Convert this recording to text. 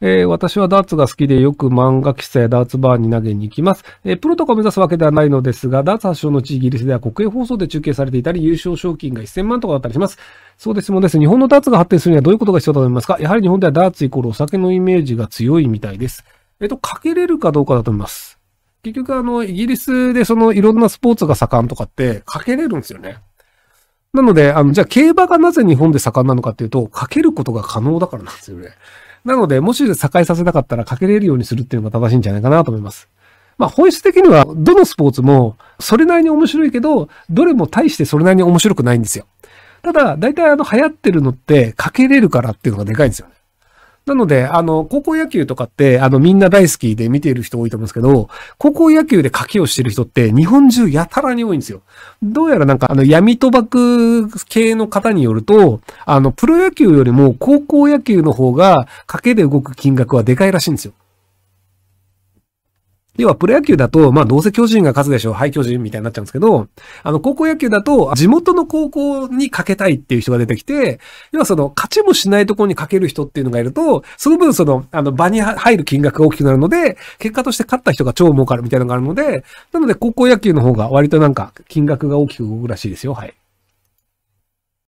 えー、私はダーツが好きでよく漫画喫茶やダーツバーに投げに行きます。えー、プロとか目指すわけではないのですが、ダーツ発祥の地イギリスでは国営放送で中継されていたり、優勝賞金が1000万とかだったりします。そうです、もです。日本のダーツが発展するにはどういうことが必要だと思いますかやはり日本ではダーツイコールお酒のイメージが強いみたいです。えっ、ー、と、かけれるかどうかだと思います。結局あの、イギリスでそのいろんなスポーツが盛んとかってかけれるんですよね。なので、あの、じゃあ競馬がなぜ日本で盛んなのかっていうと、かけることが可能だからなんですよね。なので、もし境させなかったらかけれるようにするっていうのが正しいんじゃないかなと思います。まあ本質的には、どのスポーツも、それなりに面白いけど、どれも大してそれなりに面白くないんですよ。ただ、大体あの流行ってるのって、かけれるからっていうのがでかいんですよなので、あの、高校野球とかって、あの、みんな大好きで見ている人多いと思うんですけど、高校野球で賭けをしてる人って日本中やたらに多いんですよ。どうやらなんか、あの、闇賭博系の方によると、あの、プロ野球よりも高校野球の方が賭けで動く金額はでかいらしいんですよ。要はプロ野球だと、まあどうせ巨人が勝つでしょう、はい巨人みたいになっちゃうんですけど、あの高校野球だと地元の高校にかけたいっていう人が出てきて、要はその勝ちもしないところにかける人っていうのがいると、その分その、あの場に入る金額が大きくなるので、結果として勝った人が超儲かるみたいなのがあるので、なので高校野球の方が割となんか金額が大きく動くらしいですよ、はい。